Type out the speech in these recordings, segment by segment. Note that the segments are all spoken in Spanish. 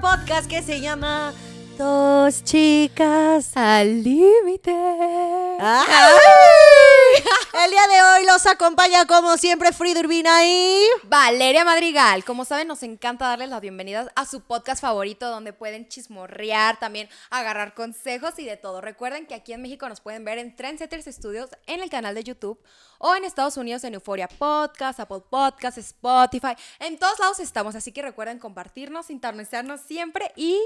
podcast que se llama Dos chicas al límite. Ah. El día de hoy los acompaña como siempre Frida Urbina y Valeria Madrigal. Como saben, nos encanta darles las bienvenidas a su podcast favorito donde pueden chismorrear, también agarrar consejos y de todo. Recuerden que aquí en México nos pueden ver en Trendsetters Studios en el canal de YouTube o en Estados Unidos en Euforia Podcast, Apple Podcast, Spotify. En todos lados estamos, así que recuerden compartirnos, internecernos siempre y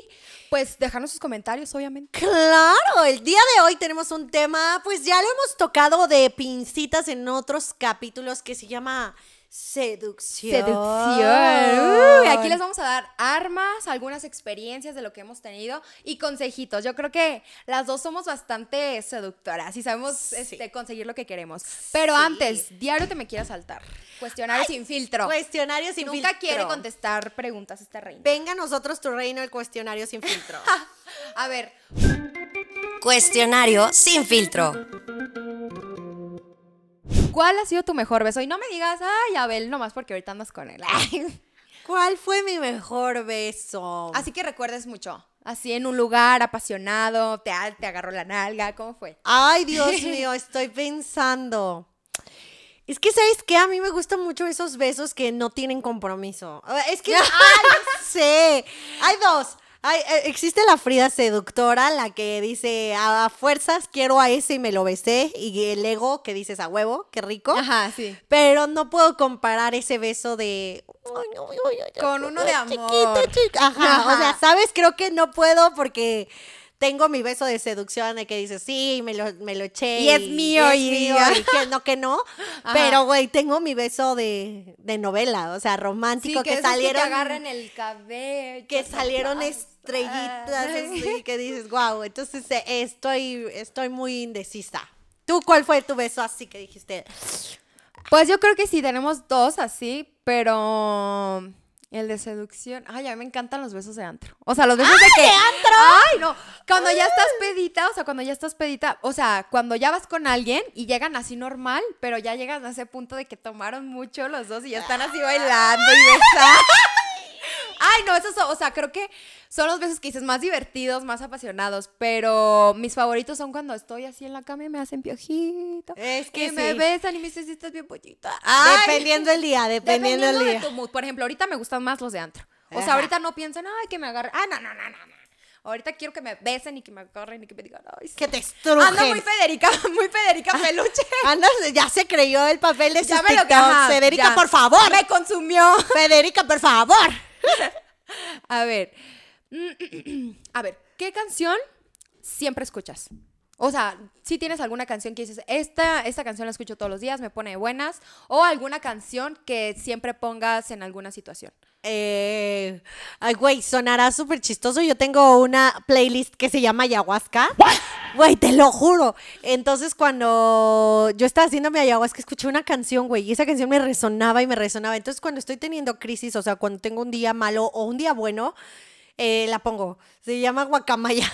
pues dejarnos sus comentarios, obviamente. Claro, el día de hoy tenemos un tema, pues ya lo hemos tocado de pincitas en otros capítulos que se llama Seducción. Seducción. aquí les vamos a dar armas, algunas experiencias de lo que hemos tenido y consejitos. Yo creo que las dos somos bastante seductoras y sabemos este, conseguir lo que queremos. Pero antes, diario te me quiera saltar. Cuestionario sin filtro. Cuestionario sin Nunca filtro. quiere contestar preguntas este reino. Venga a nosotros tu reino el cuestionario sin filtro. a ver. Cuestionario sin filtro. ¿Cuál ha sido tu mejor beso? Y no me digas, ay, Abel, nomás porque ahorita andas con él. ¿Cuál fue mi mejor beso? Así que recuerdes mucho. Así en un lugar apasionado, te, ah, te agarró la nalga, ¿cómo fue? Ay, Dios mío, estoy pensando. Es que, ¿sabes qué? A mí me gustan mucho esos besos que no tienen compromiso. Es que, ay, no sé. Hay dos. Eh, existe la Frida seductora, la que dice, a fuerzas quiero a ese y me lo besé, y el ego que dices, a huevo, qué rico. Ajá, sí. Pero no puedo comparar ese beso de... Con uno de amor. Chiquito, Ajá, o sea, ¿sabes? Creo que no puedo porque tengo mi beso de seducción de que dices, sí, me lo, me lo eché. Y es mío, y, es que no, que no. Pero, güey, tengo mi beso de, novela, o sea, romántico, que, salieron. Que te agarren el cabello. Que salieron estrellitas, ah. así, que dices, guau. Entonces, eh, estoy, estoy muy indecisa. ¿Tú cuál fue tu beso así que dijiste? Pues yo creo que sí, tenemos dos así, pero el de seducción. Ay, a mí me encantan los besos de antro. O sea, los besos de que. antro! ¡Ay, no! Cuando ya estás pedita, o sea, cuando ya estás pedita, o sea, cuando ya vas con alguien y llegan así normal, pero ya llegas a ese punto de que tomaron mucho los dos y ya están así bailando y besando. Ay, no, eso o sea, creo que son los besos que dices más divertidos, más apasionados, pero mis favoritos son cuando estoy así en la cama y me hacen piojito. Es que y me besan y me dicen si estás bien pollita. dependiendo el día, dependiendo, el día. Por ejemplo, ahorita me gustan más los de antro. O sea, ahorita no piensan, ay, que me agarre. Ah, no, no, no, no. Ahorita quiero que me besen y que me agarren y que me digan, ay, que te estrujen. Anda muy Federica, muy Federica ah, Peluche. Anda, ya se creyó el papel de ya me lo, Federica, por favor. Me consumió. Federica, por favor. A ver. Mm, a ver, ¿qué canción siempre escuchas? O sea, si tienes alguna canción que dices, esta, esta canción la escucho todos los días, me pone buenas, o alguna canción que siempre pongas en alguna situación. Eh, ay, güey, sonará súper chistoso. Yo tengo una playlist que se llama Ayahuasca. Güey, te lo juro. Entonces, cuando yo estaba haciendo mi ayahuasca, escuché una canción, güey, y esa canción me resonaba y me resonaba. Entonces, cuando estoy teniendo crisis, o sea, cuando tengo un día malo o un día bueno, eh, la pongo. Se llama Guacamaya.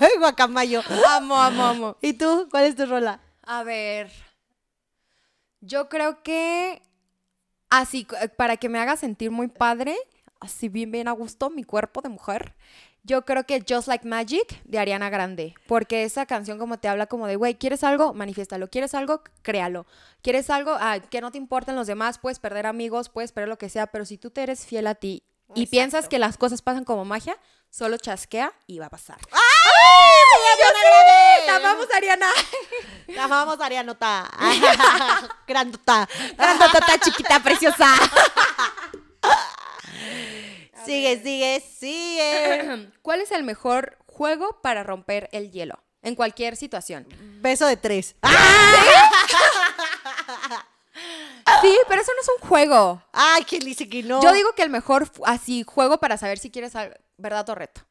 ¡Ay, Guacamayo. Amo, amo, amo. ¿Y tú? ¿Cuál es tu rola? A ver. Yo creo que. Así, eh, para que me haga sentir muy padre, así bien, bien a gusto, mi cuerpo de mujer. Yo creo que Just Like Magic de Ariana Grande, porque esa canción como te habla como de, güey, ¿quieres algo? Manifiéstalo. ¿Quieres algo? Créalo. ¿Quieres algo? Ah, que no te importen los demás, puedes perder amigos, puedes perder lo que sea, pero si tú te eres fiel a ti y piensas que las cosas pasan como magia, solo chasquea y va a pasar. ¡Ay! ¡Ay! ¡Yo sí! ¡La a Ariana! ¡La amamos, Arianota! ¡Grandota! ¡Grandota, chiquita, preciosa! sigue, sigue, sigue. ¿Cuál es el mejor juego para romper el hielo? En cualquier situación. Beso de tres. Sí, pero eso no es un juego. Ay, ¿quién dice que no? Yo digo que el mejor, así, juego para saber si quieres verdad o reto.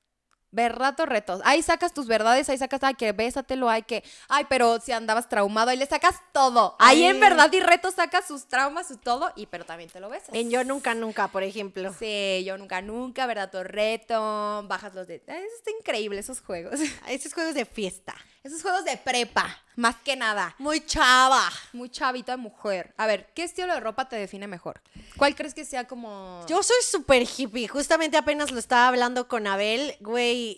Berrato retos. Ahí sacas tus verdades, ahí sacas, ay, que bésatelo, hay que, ay, pero si andabas traumado, ahí le sacas todo. Ahí en verdad y retos sacas sus traumas, su todo, y pero también te lo besas. En Yo Nunca Nunca, por ejemplo. Sí, Yo Nunca Nunca, verdad, reto, bajas los de... Eso está increíble, esos juegos. Esos juegos de fiesta. Esos juegos de prepa, más que nada. Muy chava. Muy chavita mujer. A ver, ¿qué estilo de ropa te define mejor? ¿Cuál crees que sea como...? Yo soy súper hippie. Justamente apenas lo estaba hablando con Abel, güey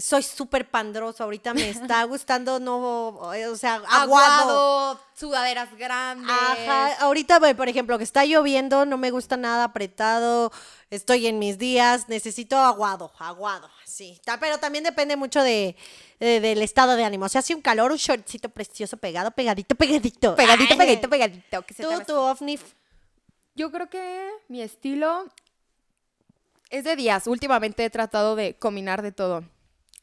soy súper pandroso, ahorita me está gustando, no, o sea, aguado. sudaderas grandes. Ajá, ahorita, por ejemplo, que está lloviendo, no me gusta nada apretado, estoy en mis días, necesito aguado, aguado, sí. Pero también depende mucho de, del estado de ánimo. O sea, si un calor, un shortcito precioso pegado, pegadito, pegadito. Pegadito, pegadito, pegadito. tu Yo creo que mi estilo es de días. Últimamente he tratado de combinar de todo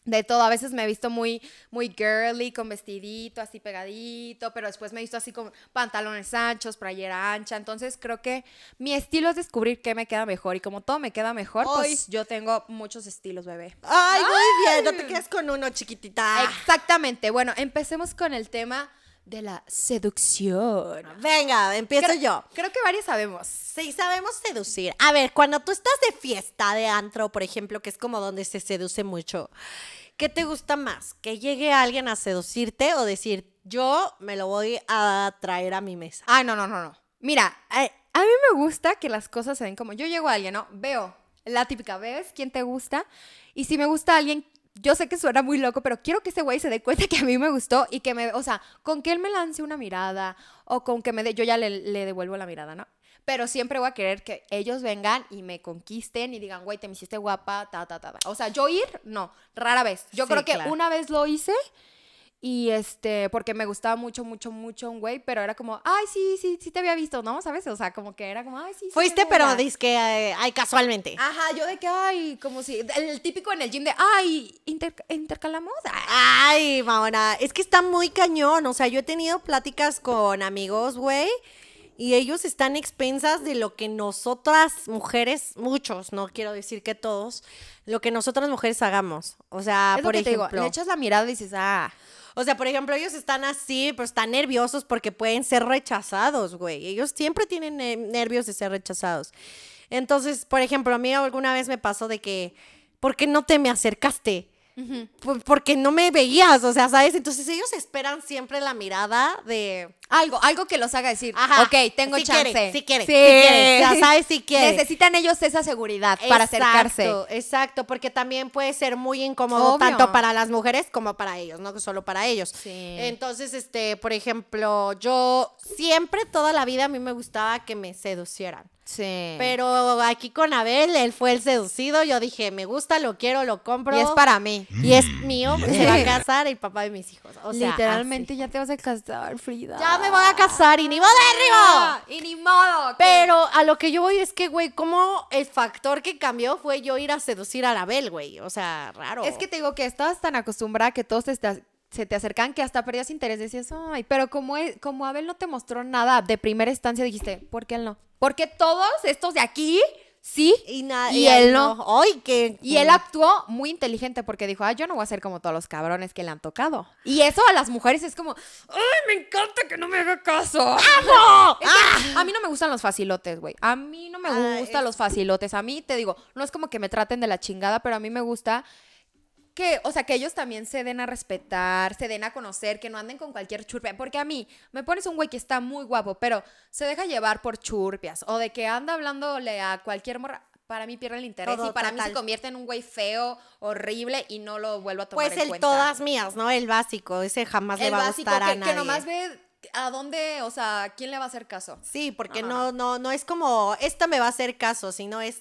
de todo. A veces me he visto muy, muy girly, con vestidito, así pegadito, pero después me he visto así con pantalones anchos, playera ancha. Entonces creo que mi estilo es descubrir qué me queda mejor. Y como todo me queda mejor, pues yo tengo muchos estilos, bebé. Ay, muy bien, no te quedes con uno, chiquitita. Exactamente. Bueno, empecemos con el tema de la seducción. Ah. Venga, empiezo yo. Creo que varios sabemos. Sí, sabemos seducir. A ver, cuando tú estás de fiesta, de antro, por ejemplo, que es como donde se seduce mucho, ¿qué te gusta más? ¿Que llegue alguien a seducirte o decir, yo me lo voy a traer a mi mesa? Ah, no, no, no, no. Mira, eh, a mí me gusta que las cosas se den como, yo llego a alguien, ¿no? Veo, la típica, ves quién te gusta y si me gusta alguien, yo sé que suena muy loco, pero quiero que ese güey se dé cuenta que a mí me gustó y que me, o sea, con que él me lance una mirada o con que me dé, yo ya le, devuelvo la mirada, ¿no? Pero siempre voy a querer que ellos vengan y me conquisten y digan, güey, te me hiciste guapa, ta, ta, ta. O sea, yo ir, no, rara vez. Yo creo que una vez lo hice y este, porque me gustaba mucho, mucho, mucho un güey, pero era como, ay, sí, sí, sí te había visto, ¿no? ¿Sabes? O sea, como que era como, ay, sí. Fuiste, pero dices que, eh, ay, casualmente. Ajá, yo de que, ay, como si, el típico en el gym de, ay, intercalamos. Ay. ay, es que está muy cañón. O sea, yo he tenido pláticas con amigos, güey y ellos están expensas de lo que nosotras mujeres, muchos, no quiero decir que todos, lo que nosotras mujeres hagamos. O sea, por ejemplo, le echas la mirada y dices, ah, o sea, por ejemplo, ellos están así, pues están nerviosos porque pueden ser rechazados, güey. Ellos siempre tienen nervios de ser rechazados. Entonces, por ejemplo, a mí alguna vez me pasó de que, ¿por qué no te me acercaste? Porque no me veías, o sea, ¿sabes? Entonces ellos esperan siempre la mirada de algo, algo que los haga decir, Ajá. ok, tengo chance. si quiere, sí. si quiere, ya sabes si quiere. Necesitan ellos esa seguridad para acercarse. Exacto, porque también puede ser muy incómodo tanto para las mujeres como para ellos, no solo para ellos. Sí. Entonces, este, por ejemplo, yo siempre, toda la vida, a mí me gustaba que me seducieran. Sí. Pero aquí con Abel, él fue el seducido. Yo dije, me gusta, lo quiero, lo compro. Y es para mí. Y es mío, se va a casar el papá de mis hijos. O sea, Literalmente ya te vas a casar, Frida me voy a casar y ni modo, arriba Y ni modo. Pero a lo que yo voy es que, güey, como el factor que cambió fue yo ir a seducir a la güey. O sea, raro. Es que te digo que estabas tan acostumbrada que todos se te acercan que hasta perdías interés. Decías, ay, pero como, es, como Abel no te mostró nada de primera instancia, dijiste, ¿por qué él no? Porque todos estos de aquí sí. Y, él no. Ay, Y él actuó muy inteligente porque dijo, ah yo no voy a ser como todos los cabrones que le han tocado. Y eso a las mujeres es como, ay, me encanta que no me haga caso. ¡Amo! Ah. A mí no me gustan los facilotes, güey. A mí no me ah, gustan los facilotes. A mí, te digo, no es como que me traten de la chingada, pero a mí me gusta que, o sea, que ellos también se den a respetar, se den a conocer, que no anden con cualquier churpia. Porque a mí, me pones un güey que está muy guapo, pero se deja llevar por churpias. O de que anda hablándole a cualquier morra. Para mí pierde el interés y para mí se convierte en un güey feo, horrible y no lo vuelvo a tomar pues el todas mías, ¿no? El básico, ese jamás le va a gustar a nadie. Que nomás ve ¿A dónde? O sea, ¿quién le va a hacer caso? Sí, porque no, no, no, es como, esta me va a hacer caso, sino es,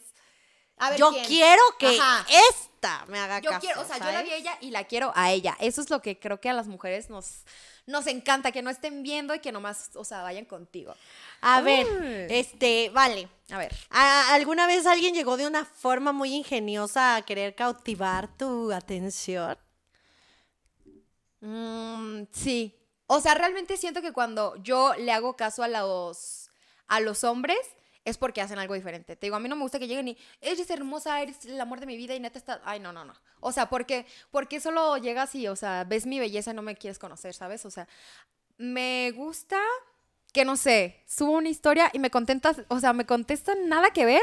yo quiero que Ajá. Este me haga caso. quiero, o sea, yo la vi a ella y la quiero a ella. Eso es lo que creo que a las mujeres nos, nos encanta, que no estén viendo y que nomás, o sea, vayan contigo. A ver, este, vale. A ver. ¿Alguna vez alguien llegó de una forma muy ingeniosa a querer cautivar tu atención? Mm, sí. O sea, realmente siento que cuando yo le hago caso a los, a los hombres, es porque hacen algo diferente. Te digo, a mí no me gusta que lleguen y, eres hermosa, eres el amor de mi vida y neta está, ay, no, no, no. O sea, porque, porque solo llegas y, o sea, ves mi belleza y no me quieres conocer, ¿sabes? O sea, me gusta que, no sé, subo una historia y me contentas, o sea, me contestan nada que ver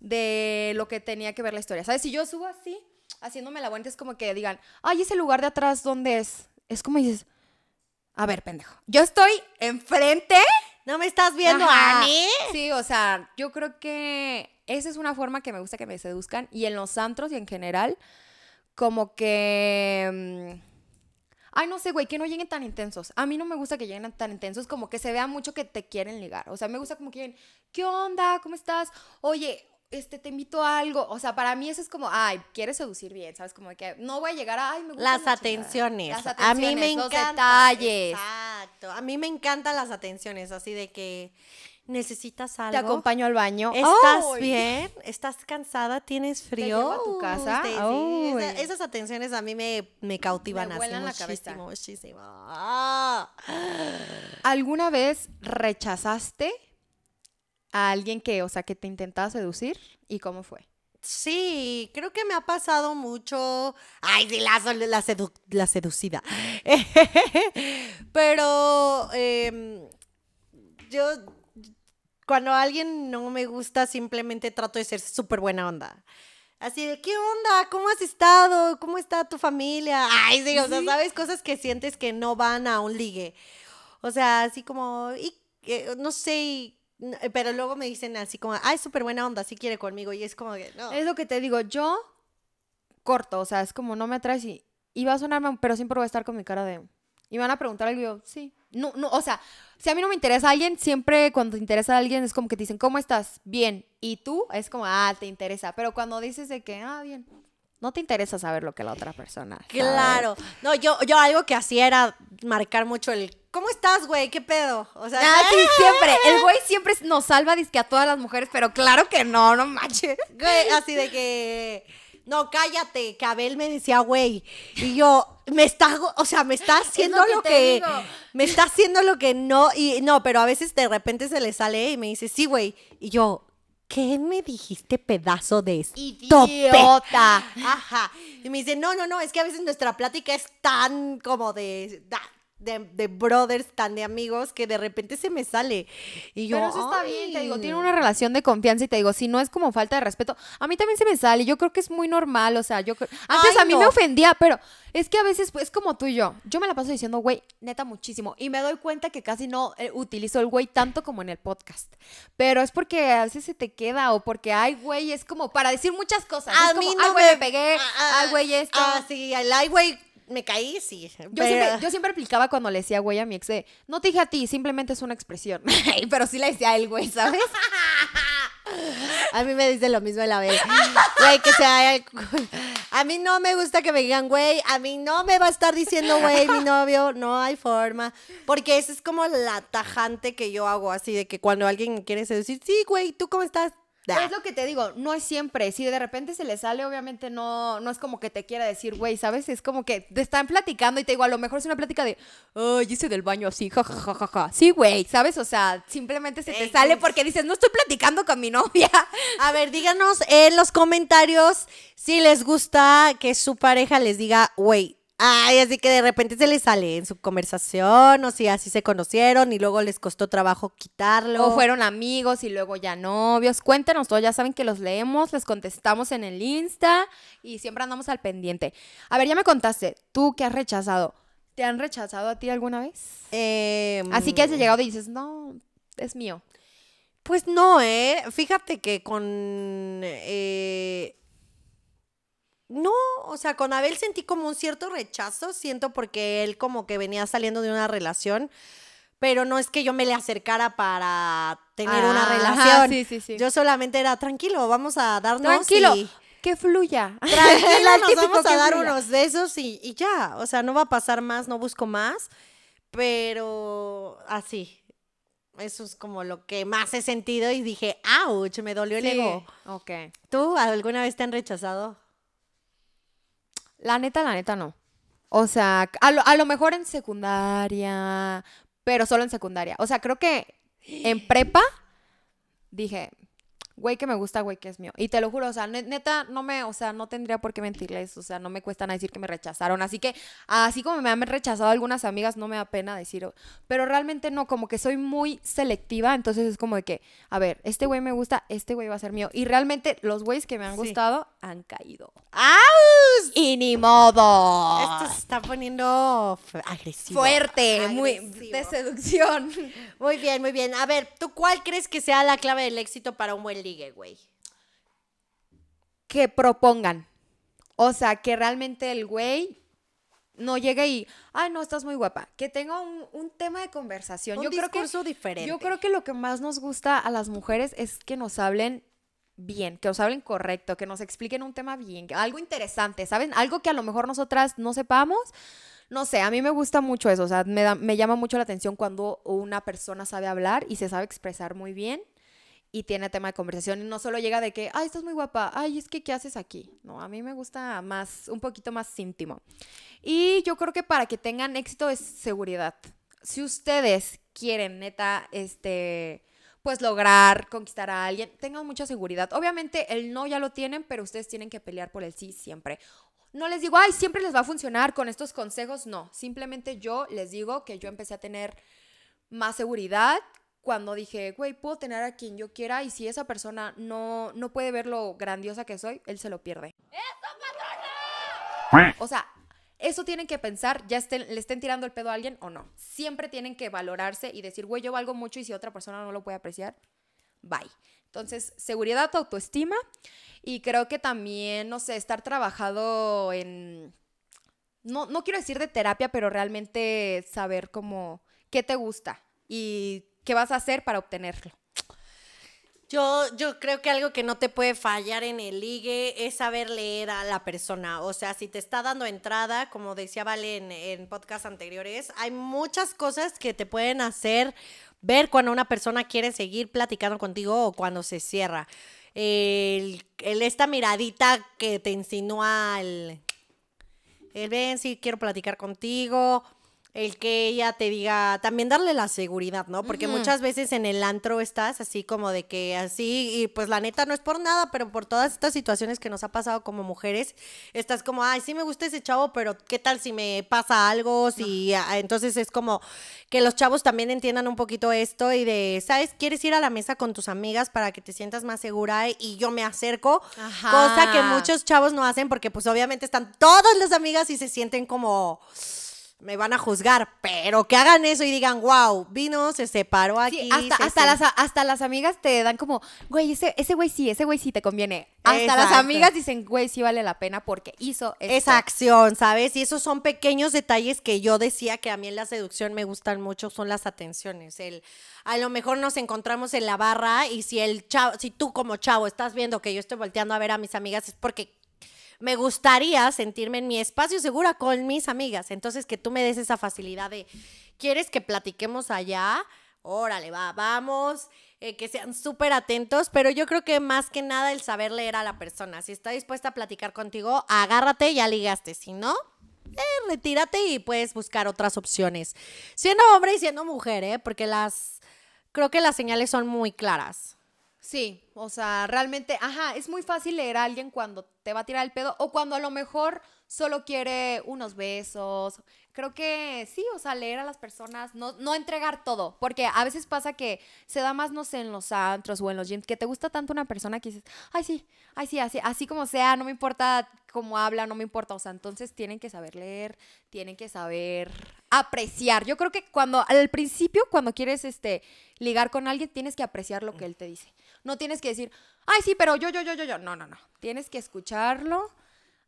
de lo que tenía que ver la historia, ¿sabes? Si yo subo así, haciéndome la buena, es como que digan, ay, ese lugar de atrás, ¿dónde es? Es como dices, a ver, pendejo. Yo estoy enfrente no me estás viendo, Ani. Ah. Sí, o sea, yo creo que esa es una forma que me gusta que me seduzcan. Y en los antros y en general, como que. Mm, ay, no sé, güey, que no lleguen tan intensos. A mí no me gusta que lleguen tan intensos, como que se vea mucho que te quieren ligar. O sea, me gusta como que lleguen, ¿qué onda? ¿Cómo estás? Oye, este, te invito a algo. O sea, para mí eso es como, ay, quieres seducir bien, ¿sabes? Como que no voy a llegar a, ay, me gusta. las, atenciones. las atenciones. A mí me encantan. detalles. Exacto. A mí me encantan las atenciones, así de que necesitas algo. Te acompaño al baño. ¿Estás bien? ¿Estás cansada? ¿Tienes frío? Te llevo a tu casa. Este, esas atenciones a mí me, cautivan me así muchísimo, cabeza. muchísimo. ¡Ah! ¿Alguna vez rechazaste? a alguien que, o sea, que te intentaba seducir y cómo fue? Sí, creo que me ha pasado mucho. Ay, sí, la, la, seducida. Pero em, yo, cuando alguien no me gusta, simplemente trato de ser súper buena onda. Así de, ¿qué onda? ¿Cómo has estado? ¿Cómo está tu familia? Ay, sí, o sea, sabes cosas que sientes que no van a un ligue. O sea, así como, y, no sé, eh, pero luego me dicen así como, ah, es súper buena onda, sí quiere conmigo. Y es como que, no. Es lo que te digo, yo corto, o sea, es como no me atraes y, va a sonarme, pero siempre voy a estar con mi cara de... Y me van a preguntar algo y yo, sí. No, no, o sea, si a mí no me interesa alguien, siempre cuando te interesa a alguien es como que te dicen, ¿cómo estás? Bien. Y tú es como, ah, te interesa. Pero cuando dices de que, ah, bien, no te interesa saber lo que la otra persona. Claro. No, yo, yo algo que hacía era marcar mucho el ¿Cómo estás, güey? ¿Qué pedo? O sea, ah, sí, siempre. El güey siempre nos salva disque a todas las mujeres, pero claro que no, no manches. Güey, así de que. No, cállate, que Abel me decía, güey. Y yo, me está, o sea, me está haciendo lo, que. me está haciendo lo que no. Y no, pero a veces de repente se le sale y me dice, sí, güey. Y yo, ¿qué me dijiste pedazo de idiota? Ajá. Y me dice, no, no, no, es que a veces nuestra plática es tan como de, de, brothers, tan de amigos, que de repente se me sale. Y yo, Pero eso está bien, te digo, tiene una relación de confianza y te digo, si no es como falta de respeto, a mí también se me sale, yo creo que es muy normal, o sea, yo creo... Antes a mí me ofendía, pero es que a veces pues, es como tú y yo, yo me la paso diciendo, güey, neta muchísimo, y me doy cuenta que casi no eh, utilizo el güey tanto como en el podcast, pero es porque a veces se te queda o porque, ay, güey, es como para decir muchas cosas. no ah, ay, güey, me... pegué, ay, güey, esto. Ah, sí, el ay, güey me caí, sí. Yo, siempre, yo aplicaba cuando le decía güey a mi ex no te dije a ti, simplemente es una expresión. pero sí le decía a él güey, ¿sabes? a mí me dice lo mismo la vez. Güey, que sea... A mí no me gusta que me digan güey, a mí no me va a estar diciendo güey mi novio, no hay forma. Porque esa es como la tajante que yo hago, así de que cuando alguien quiere decir sí, güey, ¿tú cómo estás? Es lo que te digo, no es siempre. Si de repente se le sale, obviamente no, no es como que te quiera decir, güey, ¿sabes? Es como que te están platicando y te digo, a lo mejor es una plática de, ay, hice del baño así, jajajaja. Sí, güey, ¿sabes? O sea, simplemente se te sale porque dices, no estoy platicando con mi novia. A ver, díganos en los comentarios si les gusta que su pareja les diga, güey, Ay, así que de repente se les sale en su conversación, o si así se conocieron y luego les costó trabajo quitarlo. O fueron amigos y luego ya novios. Cuéntanos todo, ya saben que los leemos, les contestamos en el Insta y siempre andamos al pendiente. A ver, ya me contaste, tú que has rechazado, ¿te han rechazado a ti alguna vez? Em, así que has llegado y dices, no, es mío. Pues no, ¿eh? Fíjate que con... Eh, no, o sea, con Abel sentí como un cierto rechazo, siento porque él como que venía saliendo de una relación, pero no es que yo me le acercara para tener una relación. Yo solamente era tranquilo, vamos a darnos tranquilo. que fluya. Tranquilo, nos vamos a dar unos besos y, y ya. O sea, no va a pasar más, no busco más. Pero así, eso es como lo que más he sentido y dije, ¡ouch! Me dolió el ego. Ok. ¿Tú alguna vez te han rechazado? La neta, la neta no. O sea, a lo, mejor en secundaria, pero solo en secundaria. O sea, creo que en prepa dije, güey que me gusta, güey que es mío. Y te lo juro, o sea, neta, no me, o sea, no tendría por qué mentirles, o sea, no me cuesta nada decir que me rechazaron. Así que, así como me han rechazado algunas amigas, no me da pena decir, pero realmente no, como que soy muy selectiva, entonces es como de que, a ver, este güey me gusta, este güey va a ser mío. Y realmente los güeyes que me han gustado han caído. ¡Aus! Y ni modo. Esto se está poniendo agresivo. Fuerte, muy de seducción. Muy bien, muy bien. A ver, ¿tú cuál crees que sea la clave del éxito para un buen día? Que propongan. O sea, que realmente el güey no llegue y, ay, no, estás muy guapa. Que tenga un, tema de conversación. Un yo discurso creo que, diferente. Yo creo que lo que más nos gusta a las mujeres es que nos hablen bien, que nos hablen correcto, que nos expliquen un tema bien, algo interesante, ¿saben? Algo que a lo mejor nosotras no sepamos. No sé, a mí me gusta mucho eso, o sea, me llama mucho la atención cuando una persona sabe hablar y se sabe expresar muy bien y tiene tema de conversación y no solo llega de que, ay, estás muy guapa, ay, es que, ¿qué haces aquí? No, a mí me gusta más, un poquito más íntimo. Y yo creo que para que tengan éxito es seguridad. Si ustedes quieren, neta, este, pues lograr conquistar a alguien, tengan mucha seguridad. Obviamente el no ya lo tienen, pero ustedes tienen que pelear por el sí siempre. No les digo, ay, siempre les va a funcionar con estos consejos, no. Simplemente yo les digo que yo empecé a tener más seguridad cuando dije, güey, puedo tener a quien yo quiera y si esa persona no, no puede ver lo grandiosa que soy, él se lo pierde. ¡Eso, patrona! O sea, eso tienen que pensar, ya estén, le estén tirando el pedo a alguien o no. Siempre tienen que valorarse y decir, güey, yo valgo mucho y si otra persona no lo puede apreciar, bye. Entonces, seguridad, autoestima y creo que también, no sé, estar trabajado en... No, no quiero decir de terapia, pero realmente saber cómo qué te gusta y ¿Qué vas a hacer para obtenerlo? Yo, yo creo que algo que no te puede fallar en el ligue es saber leer a la persona. O sea, si te está dando entrada, como decía Valen en, en podcasts anteriores, hay muchas cosas que te pueden hacer ver cuando una persona quiere seguir platicando contigo o cuando se cierra. El, esta miradita que te insinúa el, el ven, si quiero platicar contigo el que ella te diga, también darle la seguridad, ¿no? Porque muchas veces en el antro estás así como de que así, y pues la neta no es por nada, pero por todas estas situaciones que nos ha pasado como mujeres, estás como, ay, sí me gusta ese chavo, pero ¿qué tal si me pasa algo? Si, Entonces es como que los chavos también entiendan un poquito esto y de, ¿sabes? ¿Quieres ir a la mesa con tus amigas para que te sientas más segura y yo me acerco? Cosa que muchos chavos no hacen porque pues obviamente están todas las amigas y se sienten como me van a juzgar, pero que hagan eso y digan, wow, vino, se separó aquí. hasta, Las, hasta, las, amigas te dan como, güey, ese, ese güey sí, ese güey sí te conviene. Hasta las amigas dicen, güey, sí vale la pena porque hizo esa acción, ¿sabes? Y esos son pequeños detalles que yo decía que a mí en la seducción me gustan mucho, son las atenciones. El, a lo mejor nos encontramos en la barra y si el chavo, si tú como chavo estás viendo que yo estoy volteando a ver a mis amigas es porque me gustaría sentirme en mi espacio segura con mis amigas. Entonces, que tú me des esa facilidad de, ¿quieres que platiquemos allá? Órale, va, vamos. Eh, que sean súper atentos, pero yo creo que más que nada el saber leer a la persona. Si está dispuesta a platicar contigo, agárrate, ya ligaste. Si no, eh, retírate y puedes buscar otras opciones. Siendo hombre y siendo mujer, ¿eh? porque las creo que las señales son muy claras. Sí, o sea, realmente, ajá, es muy fácil leer a alguien cuando te va a tirar el pedo o cuando a lo mejor solo quiere unos besos. Creo que sí, o sea, leer a las personas, no, no entregar todo, porque a veces pasa que se da más, no sé, en los antros o en los gyms, que te gusta tanto una persona que dices, ay sí, ay sí, así, así como sea, no me importa cómo habla, no me importa, o sea, entonces tienen que saber leer, tienen que saber apreciar. Yo creo que cuando al principio, cuando quieres este ligar con alguien, tienes que apreciar lo que él te dice. No tienes que decir, ay, sí, pero yo, yo, yo, yo, yo. No, no, no. Tienes que escucharlo,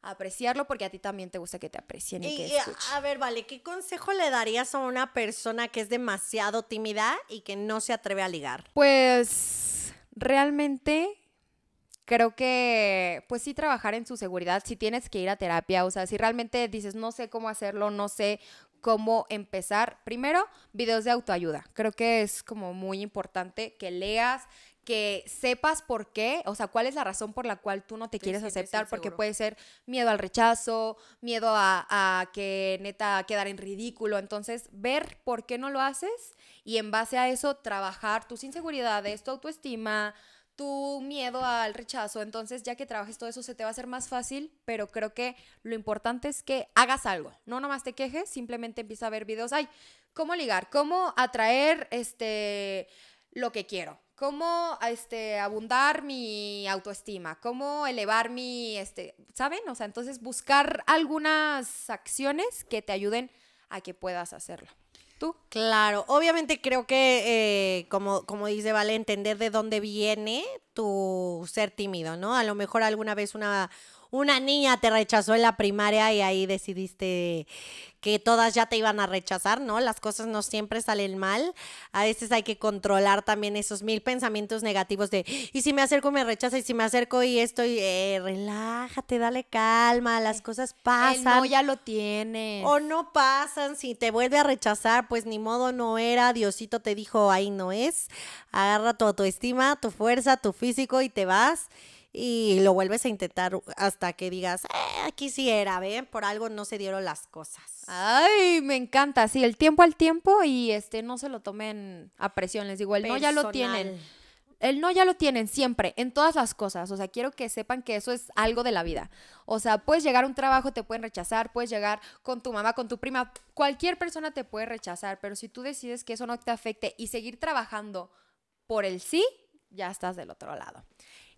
apreciarlo porque a ti también te gusta que te aprecien y, que escuchen. A ver, vale, ¿qué consejo le darías a una persona que es demasiado tímida y que no se atreve a ligar? Pues realmente creo que pues sí trabajar en su seguridad, si tienes que ir a terapia, o sea, si realmente dices no sé cómo hacerlo, no sé cómo empezar. Primero, videos de autoayuda. Creo que es como muy importante que leas, que sepas por qué, o sea, cuál es la razón por la cual tú no te quieres aceptar, porque puede ser miedo al rechazo, miedo a, que neta quedar en ridículo. Entonces, ver por qué no lo haces y en base a eso trabajar tus inseguridades, tu autoestima, tu miedo al rechazo. Entonces, ya que trabajes todo eso, se te va a hacer más fácil, pero creo que lo importante es que hagas algo. No nomás te quejes, simplemente empieza a ver videos. Ay, ¿cómo ligar? ¿Cómo atraer este lo que quiero? cómo este, abundar mi autoestima, cómo elevar mi, este, ¿saben? O sea, entonces buscar algunas acciones que te ayuden a que puedas hacerlo. ¿Tú? Claro, obviamente creo que, eh, como, como dice Vale, entender de dónde viene tu ser tímido, ¿no? A lo mejor alguna vez una, una niña te rechazó en la primaria y ahí decidiste que todas ya te iban a rechazar, ¿no? Las cosas no siempre salen mal. A veces hay que controlar también esos mil pensamientos negativos de, y si me acerco me rechaza, y si me acerco y estoy, eh, relájate, dale calma, las eh, cosas eh, pasan. El ya lo tienes. O no pasan, si te vuelve a rechazar, pues ni modo no era, Diosito te dijo, ahí no es. Agarra tu autoestima, tu fuerza, tu físico y te vas y lo vuelves a intentar hasta que digas, eh, aquí sí era, ¿ven? Por algo no se dieron las cosas. Ay, me encanta, sí, el tiempo al tiempo y este no se lo tomen a presión, les digo, el no ya lo tienen. El no ya lo tienen siempre, en todas las cosas. O sea, quiero que sepan que eso es algo de la vida. O sea, puedes llegar a un trabajo, te pueden rechazar, puedes llegar con tu mamá, con tu prima, cualquier persona te puede rechazar, pero si tú decides que eso no te afecte y seguir trabajando por el sí, ya estás del otro lado.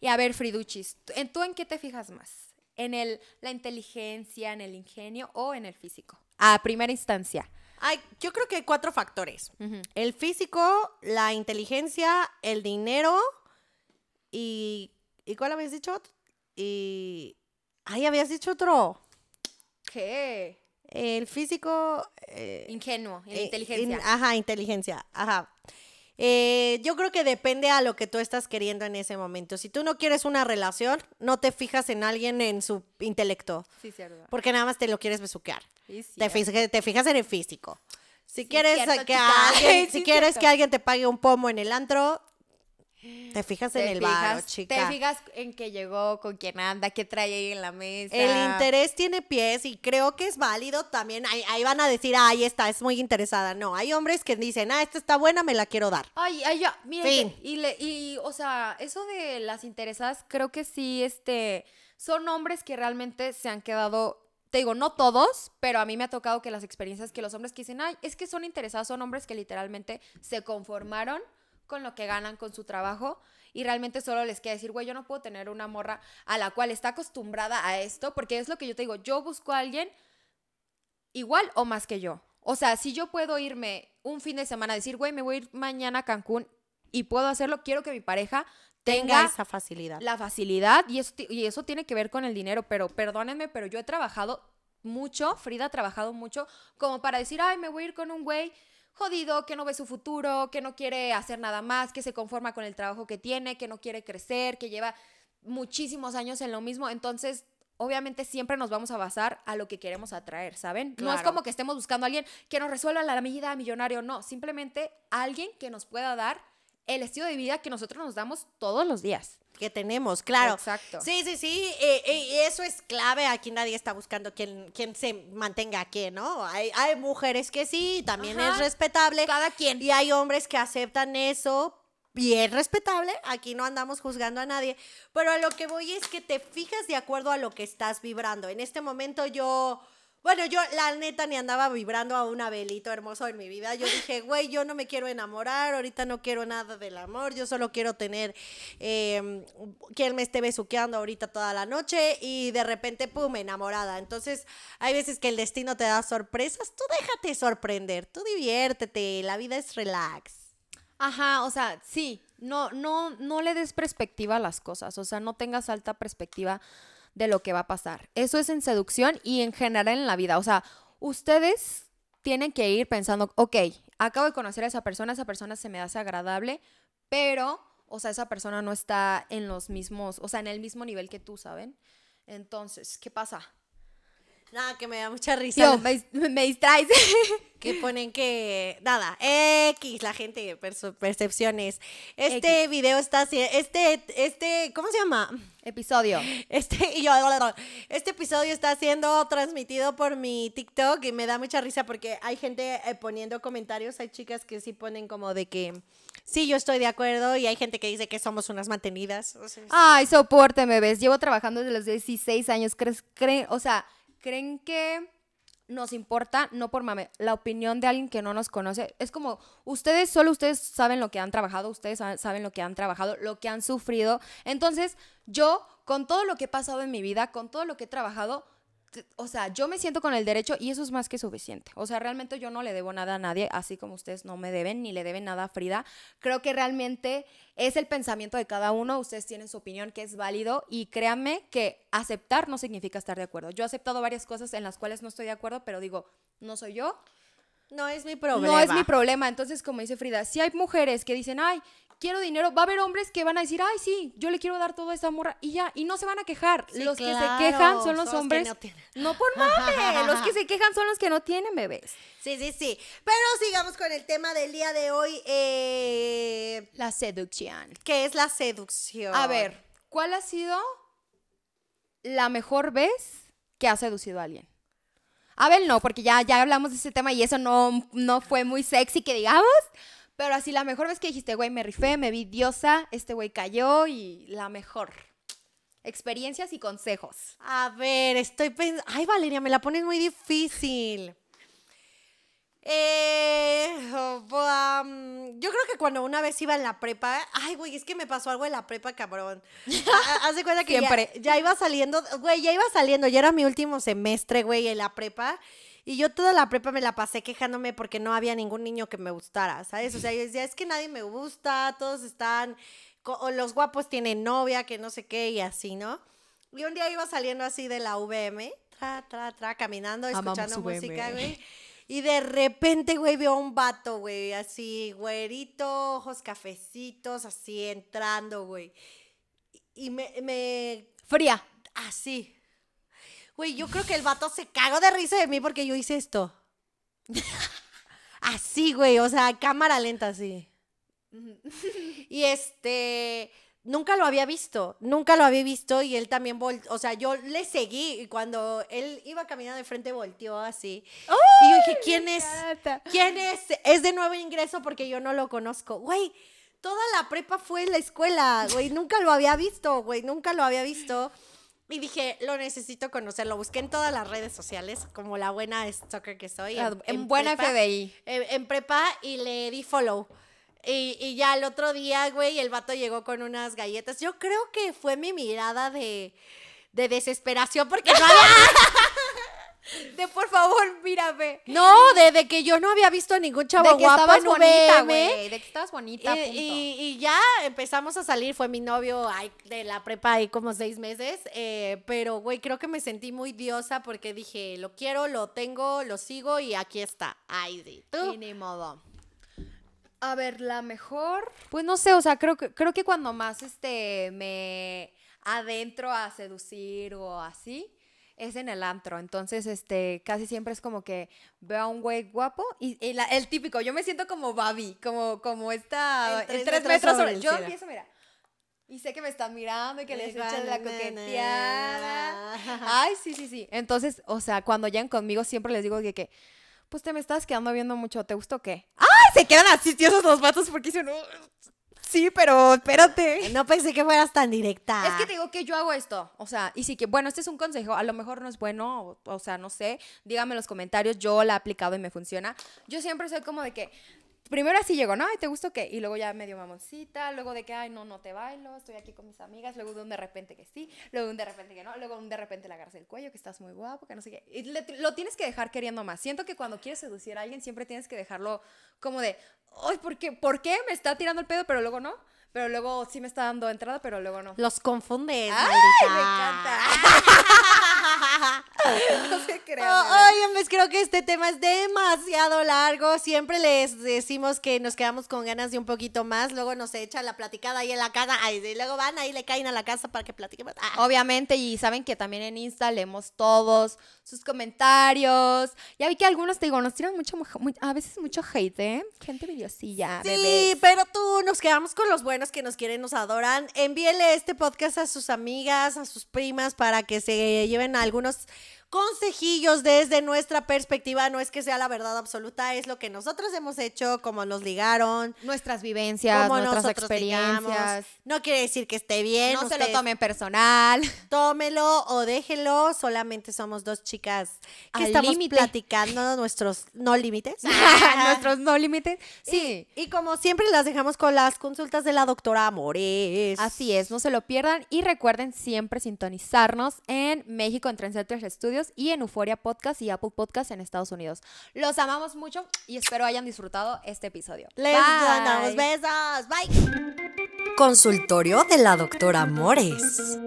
Y a ver, Friduchis, ¿tú en qué te fijas más? ¿En el, la inteligencia, en el ingenio o en el físico? A primera instancia. Ay, yo creo que hay cuatro factores. El físico, la inteligencia, el dinero y... ¿Y cuál habías dicho? Y... Ay, habías dicho otro. ¿Qué? El físico... Eh, Ingenuo, eh, inteligencia. ajá, inteligencia. Ajá. Eh, yo creo que depende a lo que tú estás queriendo en ese momento. Si tú no quieres una relación, no te fijas en alguien en su intelecto. Sí, cierto. Porque nada más te lo quieres besuquear. te, fijas, en el físico. Si quieres, que alguien te pague un pomo en el antro, te fijas en el fijas, chica. Te fijas en que llegó, con quién anda, qué trae ahí en la mesa. El interés tiene pies y creo que es válido también. Ahí, van a decir, ah, ahí está, es muy interesada. No, hay hombres que dicen, ah, esta está buena, me la quiero dar. Ay, ay, ya, miren. Y, o sea, eso de las interesadas, creo que sí, este, son hombres que realmente se han quedado te digo, no todos, pero a mí me ha tocado que las experiencias que los hombres que dicen, ay, es que son interesados, son hombres que literalmente se conformaron con lo que ganan con su trabajo y realmente solo les queda decir, güey, yo no puedo tener una morra a la cual está acostumbrada a esto, porque es lo que yo te digo, yo busco a alguien igual o más que yo. O sea, si yo puedo irme un fin de semana a decir, güey, me voy a ir mañana a Cancún y puedo hacerlo, quiero que mi pareja tenga, esa facilidad. La facilidad y eso, y eso tiene que ver con el dinero, pero perdónenme, pero yo he trabajado mucho, Frida ha trabajado mucho como para decir, ay, me voy a ir con un güey jodido, que no ve su futuro, que no quiere hacer nada más, que se conforma con el trabajo que tiene, que no quiere crecer, que lleva muchísimos años en lo mismo. Entonces, obviamente siempre nos vamos a basar a lo que queremos atraer, ¿saben? No es como que estemos buscando a alguien que nos resuelva la medida millonario, no, simplemente alguien que nos pueda dar el estilo de vida que nosotros nos damos todos los días que tenemos, claro. Exacto. Sí, sí, sí, eh, eh, y eso es clave, aquí nadie está buscando quién, quién se mantenga aquí, ¿no? Hay, hay mujeres que sí, también es respetable. Cada quien. Y hay hombres que aceptan eso, bien respetable, aquí no andamos juzgando a nadie, pero a lo que voy es que te fijas de acuerdo a lo que estás vibrando. En este momento yo bueno, yo la neta ni andaba vibrando a un abelito hermoso en mi vida. Yo dije, güey, yo no me quiero enamorar, ahorita no quiero nada del amor, yo solo quiero tener em, que él me esté besuqueando ahorita toda la noche y de repente, pum, enamorada. Entonces, hay veces que el destino te da sorpresas, tú déjate sorprender, tú diviértete, la vida es relax. Ajá, o sea, sí, no, no, no le des perspectiva a las cosas, o sea, no tengas alta perspectiva de lo que va a pasar. Eso es en seducción y en general en la vida. O sea, ustedes tienen que ir pensando, ok, acabo de conocer a esa persona, esa persona se me hace agradable, pero, o sea, esa persona no está en los mismos, o sea, en el mismo nivel que tú, ¿saben? Entonces, ¿qué pasa? Nada, que me da mucha risa. me, me distraes. que ponen que. Nada, X, la gente, percepciones. Este video está Este, este, ¿cómo se llama? Episodio. Este, y yo, este episodio está siendo transmitido por mi TikTok y me da mucha risa porque hay gente eh, poniendo comentarios. Hay chicas que sí ponen como de que. Sí, yo estoy de acuerdo y hay gente que dice que somos unas mantenidas. Ay, soporte, me ves. Llevo trabajando desde los 16 años. ¿Crees? o sea creen que nos importa, no por mame, la opinión de alguien que no nos conoce. Es como, ustedes, solo ustedes saben lo que han trabajado, ustedes saben lo que han trabajado, lo que han sufrido. Entonces, yo, con todo lo que he pasado en mi vida, con todo lo que he trabajado, o sea, yo me siento con el derecho y eso es más que suficiente. O sea, realmente yo no le debo nada a nadie, así como ustedes no me deben ni le deben nada a Frida. Creo que realmente es el pensamiento de cada uno, ustedes tienen su opinión que es válido y créanme que aceptar no significa estar de acuerdo. Yo he aceptado varias cosas en las cuales no estoy de acuerdo, pero digo, no soy yo, no es mi problema. No es mi problema. Entonces, como dice Frida, si hay mujeres que dicen, ay, quiero dinero, va a haber hombres que van a decir, ay, sí, yo le quiero dar todo a esta morra y ya, y no se van a quejar. los que se quejan son los hombres. no, por madre, los que se quejan son los que no tienen bebés. Sí, sí, sí. Pero sigamos con el tema del día de hoy. Eh, la seducción. ¿Qué es la seducción? A ver, ¿cuál ha sido la mejor vez que ha seducido a alguien? ver, no, porque ya, ya hablamos de ese tema y eso no, no fue muy sexy que digamos. Pero así la mejor vez que dijiste, güey, me rifé, me vi diosa, este güey cayó y la mejor. Experiencias y consejos. A ver, estoy pensando. Ay, Valeria, me la pones muy difícil. Eh, mm, yo creo que cuando una vez iba en la prepa, ay, güey, es que me pasó algo en la prepa, cabrón. Haz de cuenta que Ya, iba saliendo, güey, ya iba saliendo, ya era mi último semestre, güey, en la prepa. Y yo toda la prepa me la pasé quejándome porque no había ningún niño que me gustara, ¿sabes? O sea, yo decía, es que nadie me gusta, todos están, o los guapos tienen novia, que no sé qué, y así, ¿no? Y un día iba saliendo así de la VM, tra, tra, tra, caminando, escuchando música, güey. Y de repente, güey, veo a un vato, güey, así, güerito, ojos cafecitos, así entrando, güey. Y me, me... Fría. Así. Ah, güey, yo creo que el vato se cagó de risa de mí porque yo hice esto. así, güey, o sea, cámara lenta, así. y este nunca lo había visto, nunca lo había visto y él también volteó, o sea, yo le seguí y cuando él iba caminando de frente volteó así. y yo dije, ¿quién es? ¿Quién es? Es de nuevo ingreso porque yo no lo conozco. Güey, toda la prepa fue en la escuela, güey, nunca lo había visto, güey, nunca lo había visto. Y dije, lo necesito conocer. Lo busqué en todas las redes sociales, como la buena stalker que soy. En, buena FBI. En, en, prepa y le di follow. Y, y, ya el otro día, güey, el vato llegó con unas galletas. Yo creo que fue mi mirada de, desesperación porque no había... De por favor, mírame. No, de, que yo no había visto a ningún chavo guapo bonita, güey. De que estabas bonita, eh, y, Y, ya empezamos a salir. Fue mi novio de la prepa ahí como seis meses. Eh, pero, güey, creo que me sentí muy diosa porque dije, lo quiero, lo tengo, lo sigo y aquí está. Ay, sí. ni modo. A ver, la mejor. Pues no sé, o sea, creo que, creo que cuando más este me adentro a seducir o así, es en el antro. Entonces, este, casi siempre es como que veo a un güey guapo y, el típico, yo me siento como Babi, como, como esta, en tres, metros, yo empiezo, mira. Y sé que me están mirando y que les echan la coqueteada. Ay, sí, sí, sí. Entonces, o sea, cuando llegan conmigo siempre les digo que, que pues te me estás quedando viendo mucho, ¿te gustó qué? ¡Ay! Se quedan así tiesos los vatos porque si no. Oh, sí, pero espérate. No pensé que fueras tan directa. Es que te digo que yo hago esto, o sea, y sí que, bueno, este es un consejo, a lo mejor no es bueno, o, sea, no sé, dígame en los comentarios, yo la he aplicado y me funciona. Yo siempre soy como de que, primero así llegó, ¿no? ¿Y ¿te gustó qué? Y luego ya medio mamoncita, luego de que, ay, no, no te bailo, estoy aquí con mis amigas, luego de un de repente que sí, luego de un de repente que no, luego de un de repente le agarras el cuello, que estás muy guapo, que no sé qué. Y lo tienes que dejar queriendo más. Siento que cuando quieres seducir a alguien siempre tienes que dejarlo como de, ay, ¿por qué? ¿Por qué me está tirando el pedo, pero luego no? Pero luego sí me está dando entrada, pero luego no. Los confunde. ¡Ay, me encanta! no se crean. pues creo que este tema es demasiado largo. Siempre les decimos que nos quedamos con ganas de un poquito más. Luego nos echan la platicada ahí en la casa. y luego van ahí, le caen a la casa para que platiquemos. Ah. Obviamente, y saben que también en Insta leemos todos sus comentarios. Ya vi que algunos, te digo, nos tiran mucho, a veces mucho hate, ¿eh? Gente videosilla, Sí, pero tú, nos quedamos con los buenos que nos quieren, nos adoran. Envíele este podcast a sus amigas, a sus primas, para que se lleven algunos consejillos desde nuestra perspectiva. No es que sea la verdad absoluta, es lo que nosotros hemos hecho, como nos ligaron. Nuestras vivencias, cómo nuestras experiencias. No quiere decir que esté bien. No se lo tomen personal. Tómelo o déjelo. Solamente somos dos chicas que estamos platicando nuestros no límites. nuestros no límites. Sí. Y, como siempre, las dejamos con las consultas de la doctora Amores. Así es, no se lo pierdan y recuerden siempre sintonizarnos en México en Trendsetters Estudios y en Euforia Podcast y Apple Podcast en Estados Unidos. Los amamos mucho y espero hayan disfrutado este episodio. Les mandamos besos. Bye. Consultorio de la doctora Mores.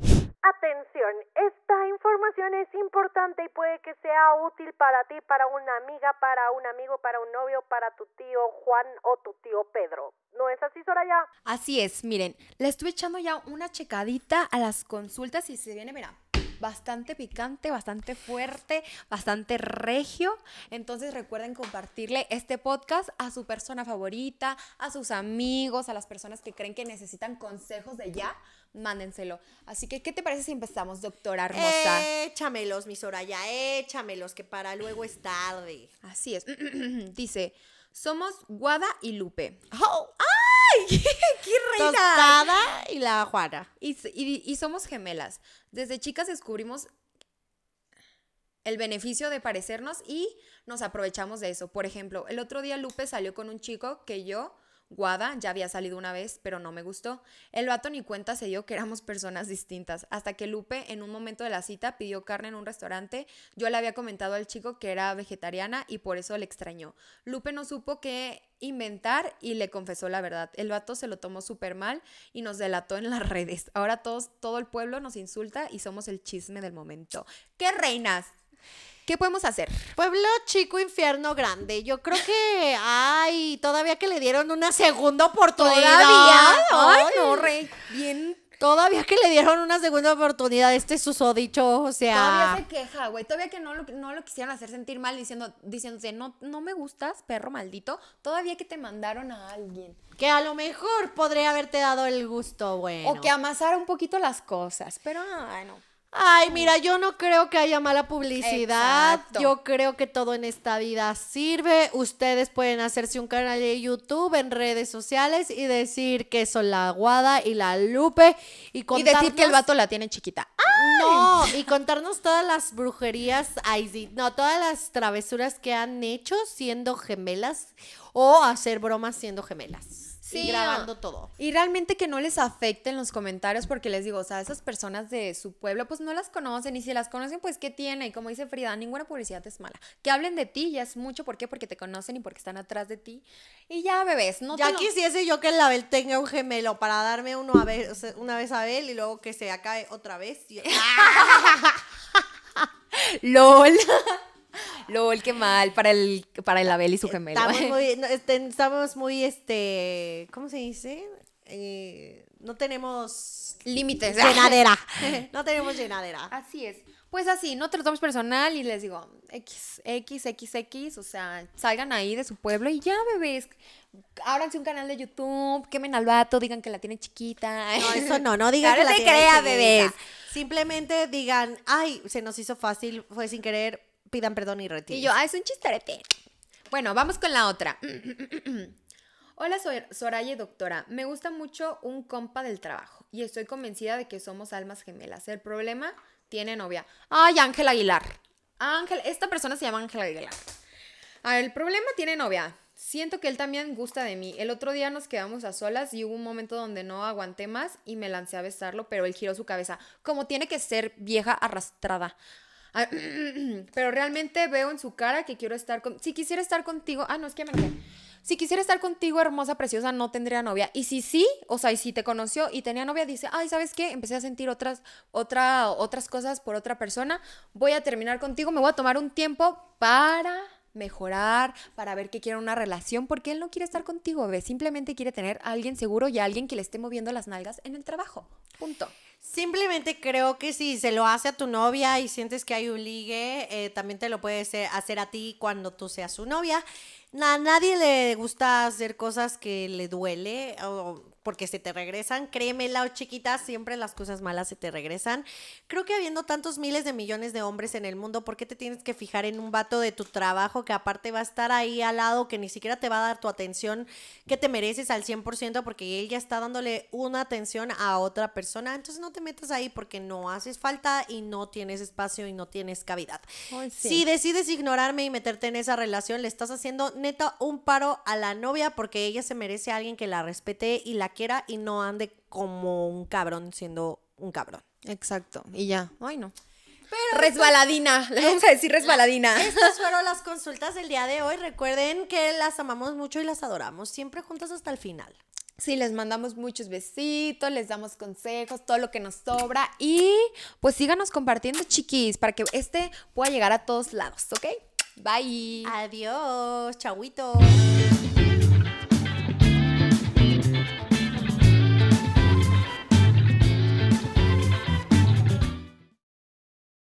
Atención, esta información es importante y puede que sea útil para ti, para una amiga, para un amigo, para un novio, para tu tío Juan o tu tío Pedro. ¿No es así, Soraya? Así es, miren, le estoy echando ya una checadita a las consultas y se viene, mira, bastante picante, bastante fuerte, bastante regio. Entonces recuerden compartirle este podcast a su persona favorita, a sus amigos, a las personas que creen que necesitan consejos de ya, mándenselo. Así que, ¿qué te parece si empezamos, doctora Rosa? Échamelos, mi Soraya, échamelos, que para luego es tarde. Así es. Dice, somos Guada y Lupe. ¡Oh! ¡Ah! ¡Qué, reina! Tostada y la Juana. y somos gemelas. Desde chicas descubrimos el beneficio de parecernos y nos aprovechamos de eso. Por ejemplo, el otro día Lupe salió con un chico que yo Guada ya había salido una vez, pero no me gustó. El vato ni cuenta se dio que éramos personas distintas, hasta que Lupe en un momento de la cita pidió carne en un restaurante. Yo le había comentado al chico que era vegetariana y por eso le extrañó. Lupe no supo qué inventar y le confesó la verdad. El vato se lo tomó súper mal y nos delató en las redes. Ahora todos, todo el pueblo nos insulta y somos el chisme del momento. ¡Qué reinas! ¿Qué podemos hacer? Pueblo chico, infierno grande. Yo creo que, ay, todavía que le dieron una segunda oportunidad. Todavía. Ay, no, rey. Bien Todavía que le dieron una segunda oportunidad, este susodicho, o sea. Todavía se queja, güey. Todavía que no lo, no lo quisieron hacer sentir mal diciendo, diciéndose, no, no me gustas, perro maldito. Todavía que te mandaron a alguien. Que a lo mejor podría haberte dado el gusto, güey. Bueno. O que amasara un poquito las cosas, pero, ay, no. Ay, mira, yo no creo que haya mala publicidad. Yo creo que todo en esta vida sirve. Ustedes pueden hacerse un canal de YouTube, en redes sociales y decir que son la Guada y la Lupe y decir que el vato la tiene chiquita. No, y contarnos todas las brujerías, no, todas las travesuras que han hecho siendo gemelas o hacer bromas siendo gemelas. Ah, grabando todo. Y realmente que no les afecten los comentarios porque les digo, o sea, esas personas de su pueblo pues no las conocen y si las conocen pues qué tiene y como dice Frida, ninguna publicidad es mala. Que hablen de ti ya es mucho, ¿por Porque te conocen y porque están atrás de ti. Y ya bebés, no Ya quisiese yo que el Abel tenga un gemelo para darme uno a ver, una vez a Abel y luego que se acabe otra vez. ¡Ah! LOL. LOL, qué mal para el, para el Abel y su gemelo. Estamos este, muy, este, ¿cómo se dice? Eh, no tenemos límites. Llenadera. no tenemos llenadera. Así es. Pues así, no te lo tomes personal y les digo, X, X, X, X, o sea, salgan ahí de su pueblo y ya, bebés, ábranse un canal de YouTube, quemen al vato, digan que la tiene chiquita. No, eso no, no digan que la tiene crea, Simplemente digan, ay, se nos hizo fácil, fue sin querer, pidan perdón y retiren. Y yo, ah, es un chistarete. Bueno, vamos con la otra. Hola, soy Soraya, doctora. Me gusta mucho un compa del trabajo y estoy convencida de que somos almas gemelas. El problema tiene novia. Ay, Ángel Aguilar. Ángel, esta persona se llama Ángel Aguilar. el problema tiene novia. Siento que él también gusta de mí. El otro día nos quedamos a solas y hubo un momento donde no aguanté más y me lancé a besarlo, pero él giró su cabeza. Como tiene que ser vieja arrastrada. Ah, pero realmente veo en su cara que quiero estar con... Si quisiera estar contigo... Ah, no, es que me si quisiera estar contigo, hermosa, preciosa, no tendría novia. Y si sí, o sea, y si te conoció y tenía novia, dice, ay, ¿sabes qué? Empecé a sentir otras, otra, otras cosas por otra persona, voy a terminar contigo, me voy a tomar un tiempo para mejorar, para ver que quiere una relación, porque él no quiere estar contigo, ve, simplemente quiere tener a alguien seguro y a alguien que le esté moviendo las nalgas en el trabajo. Punto. Simplemente creo que si se lo hace a tu novia y sientes que hay un ligue, eh, también te lo puedes hacer a ti cuando tú seas su novia. A nadie le gusta hacer cosas que le duele o porque se te regresan. Créeme, la chiquita, siempre las cosas malas se te regresan. Creo que habiendo tantos miles de millones de hombres en el mundo, ¿por qué te tienes que fijar en un vato de tu trabajo que aparte va a estar ahí al lado, que ni siquiera te va a dar tu atención que te mereces al 100% porque ella está dándole una atención a otra persona? Entonces no te metas ahí porque no haces falta y no tienes espacio y no tienes cavidad. Si decides ignorarme y meterte en esa relación, le estás haciendo neta un paro a la novia porque ella se merece a alguien que la respete y la quiera y no ande como un cabrón siendo un cabrón. Exacto. Y ya. Ay, no. resbaladina, vamos a decir resbaladina. Estas fueron las consultas del día de hoy. Recuerden que las amamos mucho y las adoramos, siempre juntas hasta el final. Sí, les mandamos muchos besitos, les damos consejos, todo lo que nos sobra y pues síganos compartiendo, chiquis, para que este pueda llegar a todos lados, ¿ok? Bye. Adiós, chauitos.